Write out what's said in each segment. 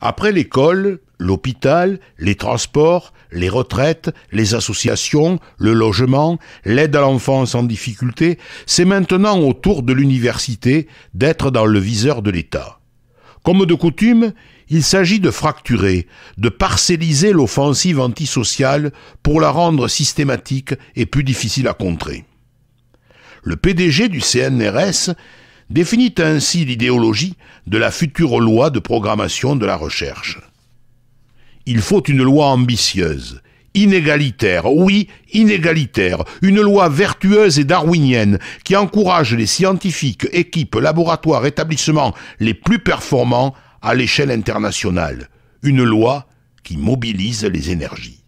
Après l'école, l'hôpital, les transports, les retraites, les associations, le logement, l'aide à l'enfance en difficulté, c'est maintenant au tour de l'université d'être dans le viseur de l'État. Comme de coutume, il s'agit de fracturer, de parcelliser l'offensive antisociale pour la rendre systématique et plus difficile à contrer. Le PDG du CNRS définit ainsi l'idéologie de la future loi de programmation de la recherche. Il faut une loi ambitieuse, inégalitaire, oui, inégalitaire, une loi vertueuse et darwinienne qui encourage les scientifiques, équipes, laboratoires, établissements les plus performants à l'échelle internationale, une loi qui mobilise les énergies.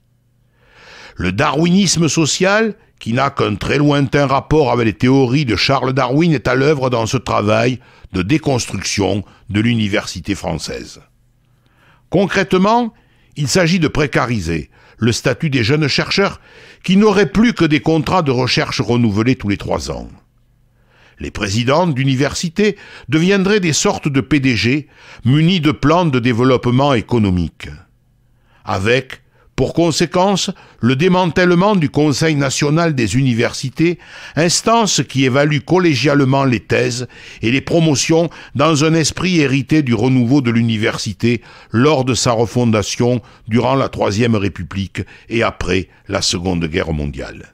Le darwinisme social qui n'a qu'un très lointain rapport avec les théories de Charles Darwin, est à l'œuvre dans ce travail de déconstruction de l'université française. Concrètement, il s'agit de précariser le statut des jeunes chercheurs qui n'auraient plus que des contrats de recherche renouvelés tous les trois ans. Les présidents d'universités deviendraient des sortes de PDG munis de plans de développement économique. Avec pour conséquence, le démantèlement du Conseil national des universités, instance qui évalue collégialement les thèses et les promotions dans un esprit hérité du renouveau de l'université lors de sa refondation durant la Troisième République et après la Seconde Guerre mondiale.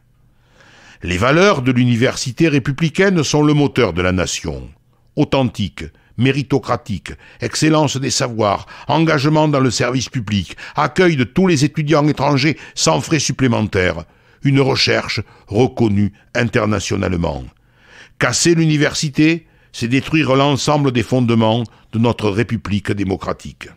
Les valeurs de l'université républicaine sont le moteur de la nation. Authentique, méritocratique, excellence des savoirs, engagement dans le service public, accueil de tous les étudiants étrangers sans frais supplémentaires, une recherche reconnue internationalement. Casser l'université, c'est détruire l'ensemble des fondements de notre République démocratique.